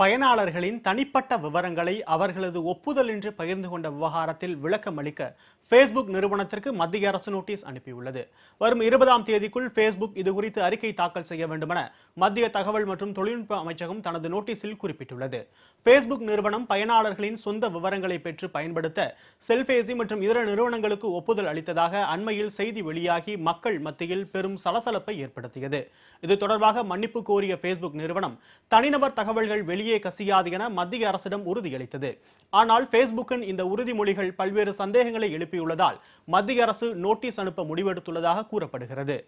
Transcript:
பயனாளர்களின் தனிப்பட்ட விவரங்களை அவர்களது என்று பகிர்ந்து கொண்ட விவகாரத்தில் விளக்கம் அளிக்க ஃபேஸ்புக் நிறுவனத்திற்கு மத்திய அரசு நோட்டீஸ் அனுப்பியுள்ளது வரும் இருபதாம் தேதிக்குள் இது இதுகுறித்து அறிக்கை தாக்கல் செய்ய வேண்டுமென மத்திய தகவல் மற்றும் தொழில்நுட்ப அமைச்சகம் தனது நோட்டீஸில் குறிப்பிட்டுள்ளது Facebook நிறுவனம் பயனாளர்களின் சொந்த விவரங்களை பெற்று பயன்படுத்த செல்பேசி மற்றும் இதர நிறுவனங்களுக்கு ஒப்புதல் அளித்ததாக அண்மையில் செய்தி வெளியாகி மக்கள் மத்தியில் பெரும் சலசலப்பை ஏற்படுத்தியது இது தொடர்பாக மன்னிப்பு கோரிய ஃபேஸ்புக் நிறுவனம் தனிநபர் தகவல்கள் வெளியே கசியாது என மத்திய அரசிடம் உறுதியளித்தது ஆனால் ஃபேஸ்புக்கின் இந்த உறுதிமொழிகள் பல்வேறு சந்தேகங்களை எழுப்பி அனுப்பியுள்ளதால் மத்திய அரசு நோட்டீஸ் அனுப்ப முடிவெடுத்துள்ளதாக கூறப்படுகிறது